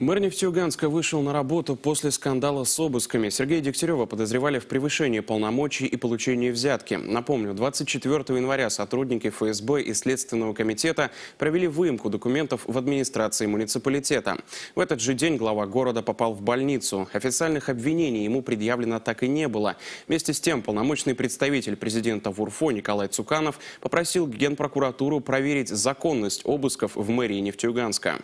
Мэр Нефтеюганска вышел на работу после скандала с обысками. Сергея Дегтярева подозревали в превышении полномочий и получении взятки. Напомню, 24 января сотрудники ФСБ и Следственного комитета провели выемку документов в администрации муниципалитета. В этот же день глава города попал в больницу. Официальных обвинений ему предъявлено так и не было. Вместе с тем, полномочный представитель президента в УРФО Николай Цуканов попросил Генпрокуратуру проверить законность обысков в мэрии Нефтеюганска.